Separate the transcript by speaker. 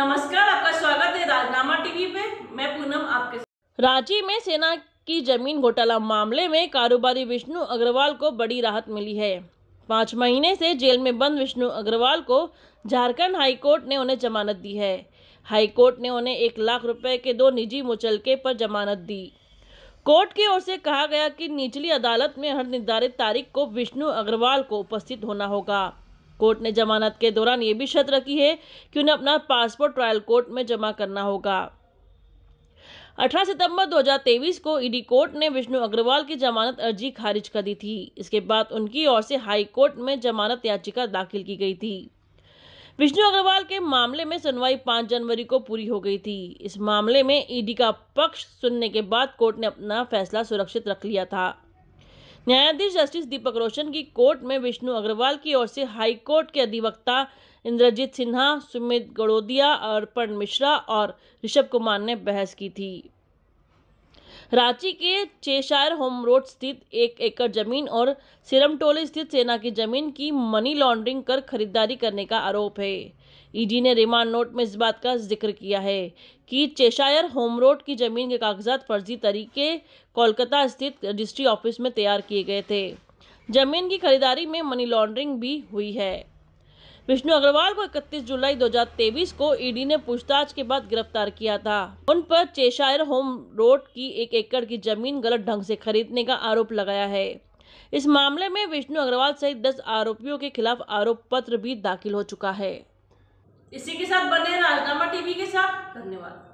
Speaker 1: नमस्कार आपका स्वागत है राजनामा टीवी पे मैं पूनम आपके रांची में सेना की जमीन घोटाला मामले में कारोबारी विष्णु अग्रवाल को बड़ी राहत मिली है पाँच महीने से जेल में बंद विष्णु अग्रवाल को झारखंड हाईकोर्ट ने उन्हें जमानत दी है हाईकोर्ट ने उन्हें एक लाख रुपए के दो निजी मुचलके पर जमानत दी कोर्ट की ओर से कहा गया कि निचली अदालत में हर निर्धारित तारीख को विष्णु अग्रवाल को उपस्थित होना होगा कोर्ट ने जमानत के दौरान ये भी शर्त रखी है कि उन्हें अपना पासपोर्ट ट्रायल कोर्ट में जमा करना होगा 18 सितंबर 2023 को ईडी कोर्ट ने विष्णु अग्रवाल की जमानत अर्जी खारिज कर दी थी इसके बाद उनकी ओर से हाई कोर्ट में जमानत याचिका दाखिल की गई थी विष्णु अग्रवाल के मामले में सुनवाई 5 जनवरी को पूरी हो गई थी इस मामले में ईडी का पक्ष सुनने के बाद कोर्ट ने अपना फैसला सुरक्षित रख लिया था न्यायाधीश जस्टिस दीपक रोशन की कोर्ट में विष्णु अग्रवाल की ओर से हाईकोर्ट के अधिवक्ता इंद्रजीत सिन्हा सुमित गड़ोदिया अर्पण मिश्रा और ऋषभ कुमार ने बहस की थी रांची के चेशायर होम रोड स्थित एक एकड़ जमीन और सिरमटोली स्थित सेना की जमीन की मनी लॉन्ड्रिंग कर खरीदारी करने का आरोप है ईडी ने रिमांड नोट में इस बात का जिक्र किया है कि चेशायर होम रोड की जमीन के कागजात फर्जी तरीके कोलकाता स्थित रजिस्ट्री ऑफिस में तैयार किए गए थे जमीन की खरीदारी में मनी लॉन्ड्रिंग भी हुई है विष्णु अग्रवाल को 31 जुलाई 2023 को ईडी ने पूछताछ के बाद गिरफ्तार किया था उन पर चेशायर होम रोड की एक एकड़ की जमीन गलत ढंग से खरीदने का आरोप लगाया है इस मामले में विष्णु अग्रवाल सहित 10 आरोपियों के खिलाफ आरोप पत्र भी दाखिल हो चुका है इसी के साथ बने राजनामा टीवी के साथ धन्यवाद